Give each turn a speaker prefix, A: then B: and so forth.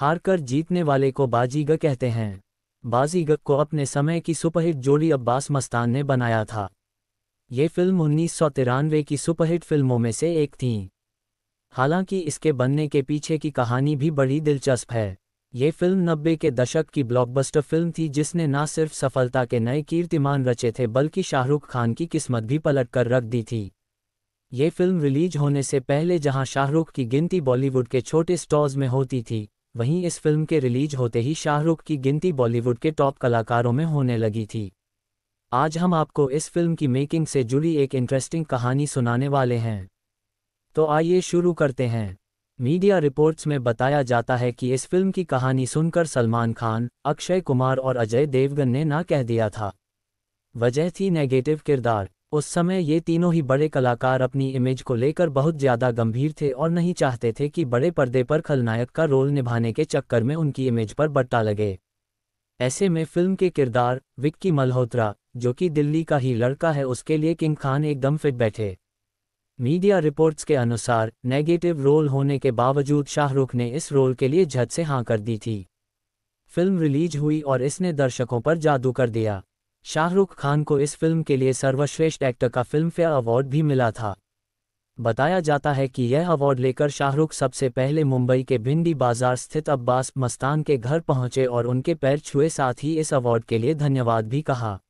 A: हार कर जीतने वाले को बाजीगर कहते हैं बाजीगर को अपने समय की सुपरहिट जोड़ी अब्बास मस्तान ने बनाया था ये फिल्म उन्नीस की सुपरहिट फिल्मों में से एक थी हालांकि इसके बनने के पीछे की कहानी भी बड़ी दिलचस्प है ये फिल्म नब्बे के दशक की ब्लॉकबस्टर फिल्म थी जिसने न सिर्फ सफलता के नए कीर्तिमान रचे थे बल्कि शाहरुख खान की किस्मत भी पलट कर रख दी थी ये फिल्म रिलीज होने से पहले जहां शाहरुख की गिनती बॉलीवुड के छोटे स्टॉर्स में होती थी वहीं इस फिल्म के रिलीज होते ही शाहरुख की गिनती बॉलीवुड के टॉप कलाकारों में होने लगी थी आज हम आपको इस फिल्म की मेकिंग से जुड़ी एक इंटरेस्टिंग कहानी सुनाने वाले हैं तो आइए शुरू करते हैं मीडिया रिपोर्ट्स में बताया जाता है कि इस फिल्म की कहानी सुनकर सलमान खान अक्षय कुमार और अजय देवगन ने ना कह दिया था वजह थी नेगेटिव किरदार उस समय ये तीनों ही बड़े कलाकार अपनी इमेज को लेकर बहुत ज़्यादा गंभीर थे और नहीं चाहते थे कि बड़े पर्दे पर खलनायक का रोल निभाने के चक्कर में उनकी इमेज पर बट्टा लगे ऐसे में फिल्म के किरदार विक्की मल्होत्रा जो कि दिल्ली का ही लड़का है उसके लिए किंग खान एकदम फिट बैठे मीडिया रिपोर्ट्स के अनुसार नेगेटिव रोल होने के बावजूद शाहरुख ने इस रोल के लिए झट से हाँ कर दी थी फिल्म रिलीज हुई और इसने दर्शकों पर जादू कर दिया शाहरुख खान को इस फिल्म के लिए सर्वश्रेष्ठ एक्टर का फिल्मफेयर अवार्ड भी मिला था बताया जाता है कि यह अवार्ड लेकर शाहरुख सबसे पहले मुंबई के भिंडी बाजार स्थित अब्बास मस्तान के घर पहुंचे और उनके पैर छुए साथ ही इस अवार्ड के लिए धन्यवाद भी कहा